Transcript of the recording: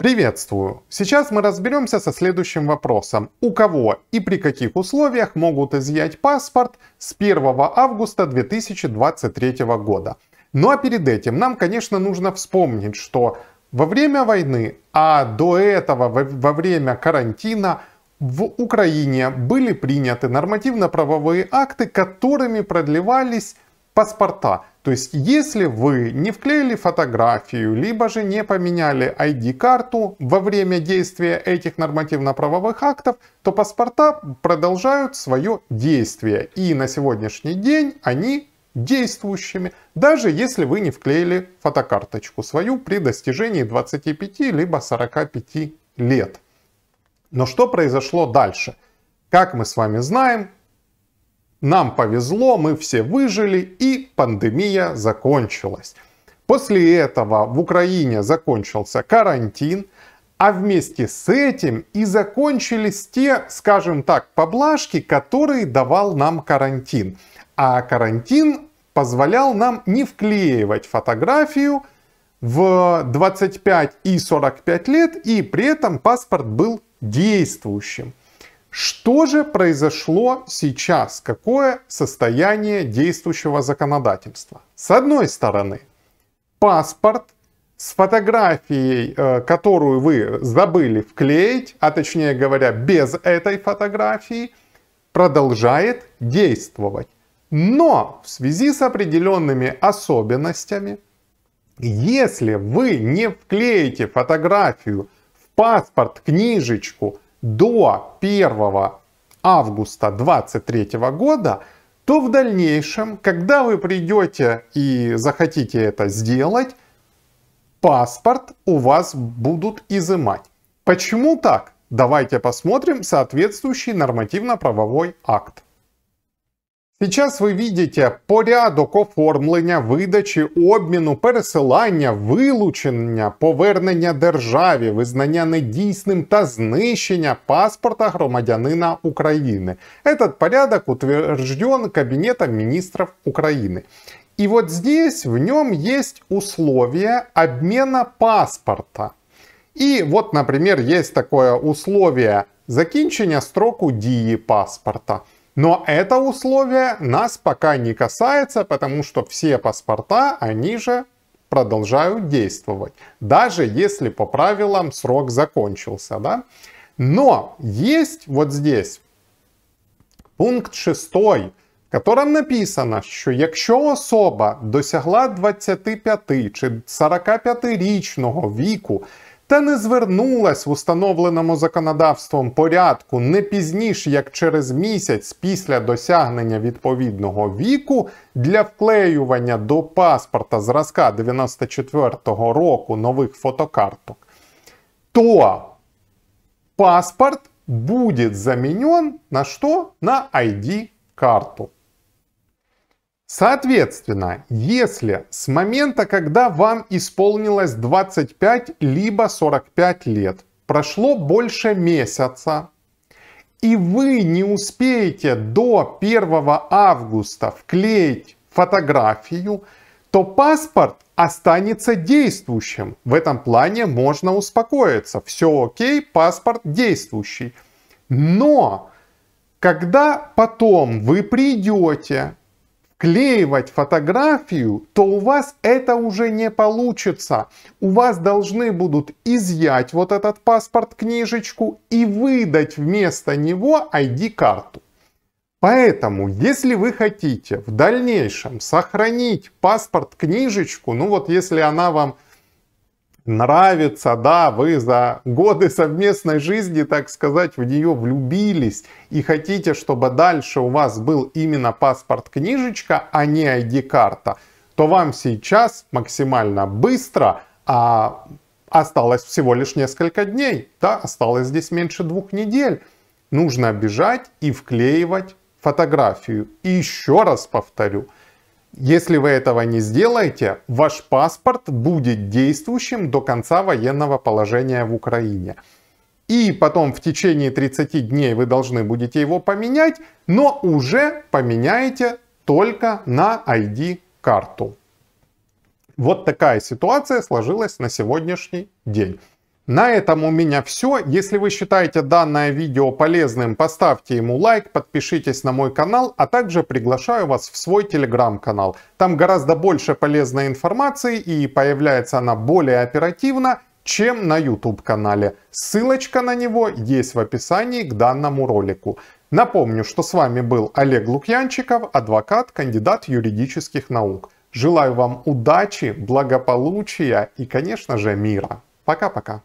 Приветствую! Сейчас мы разберемся со следующим вопросом. У кого и при каких условиях могут изъять паспорт с 1 августа 2023 года? Ну а перед этим нам, конечно, нужно вспомнить, что во время войны, а до этого во время карантина в Украине были приняты нормативно-правовые акты, которыми продлевались паспорта. То есть, если вы не вклеили фотографию, либо же не поменяли ID-карту во время действия этих нормативно-правовых актов, то паспорта продолжают свое действие. И на сегодняшний день они действующими, даже если вы не вклеили фотокарточку свою при достижении 25 либо 45 лет. Но что произошло дальше? Как мы с вами знаем, нам повезло, мы все выжили и пандемия закончилась. После этого в Украине закончился карантин, а вместе с этим и закончились те, скажем так, поблажки, которые давал нам карантин. А карантин позволял нам не вклеивать фотографию в 25 и 45 лет, и при этом паспорт был действующим. Что же произошло сейчас? Какое состояние действующего законодательства? С одной стороны, паспорт с фотографией, э, которую вы забыли вклеить, а точнее говоря, без этой фотографии, продолжает действовать. Но в связи с определенными особенностями, если вы не вклеите фотографию в паспорт, книжечку, до 1 августа 2023 года, то в дальнейшем, когда вы придете и захотите это сделать, паспорт у вас будут изымать. Почему так? Давайте посмотрим соответствующий нормативно-правовой акт. Сейчас вы видите порядок оформлення, видачі, обміну, пересилання, вилучення, повернення державі, визнання недійсним та знищення паспорта громадянина України. Этот порядок утвержден Кабинетом министров Украины. И вот здесь в нем есть условия обмена паспорта. И вот, например, есть такое условие закінчення строку дії паспорта. Но это условие нас пока не касается, потому что все паспорта, они же продолжают действовать, даже если по правилам срок закончился. Да? Но есть вот здесь пункт 6, в котором написано, что если особа досягла 25 чи 45 річного віку, та не звернулась в установленому законодавством порядку не пізніше як через місяць після досягнення відповідного віку для вклеювання до паспорта зразка 94-го року нових фотокарток, то паспорт буде замінен на що? На ID-карту. Соответственно, если с момента, когда вам исполнилось 25 либо 45 лет, прошло больше месяца, и вы не успеете до 1 августа вклеить фотографию, то паспорт останется действующим. В этом плане можно успокоиться. Все окей, паспорт действующий. Но когда потом вы придете вклеивать фотографию, то у вас это уже не получится. У вас должны будут изъять вот этот паспорт книжечку и выдать вместо него ID-карту. Поэтому, если вы хотите в дальнейшем сохранить паспорт книжечку, ну вот если она вам нравится, да, вы за годы совместной жизни, так сказать, в нее влюбились и хотите, чтобы дальше у вас был именно паспорт-книжечка, а не ID-карта, то вам сейчас максимально быстро а, осталось всего лишь несколько дней, да, осталось здесь меньше двух недель. Нужно бежать и вклеивать фотографию. И еще раз повторю – если вы этого не сделаете, ваш паспорт будет действующим до конца военного положения в Украине. И потом в течение 30 дней вы должны будете его поменять, но уже поменяете только на ID-карту. Вот такая ситуация сложилась на сегодняшний день. На этом у меня все. Если вы считаете данное видео полезным, поставьте ему лайк, подпишитесь на мой канал, а также приглашаю вас в свой телеграм-канал. Там гораздо больше полезной информации и появляется она более оперативно, чем на YouTube-канале. Ссылочка на него есть в описании к данному ролику. Напомню, что с вами был Олег Лукьянчиков, адвокат, кандидат юридических наук. Желаю вам удачи, благополучия и, конечно же, мира. Пока-пока.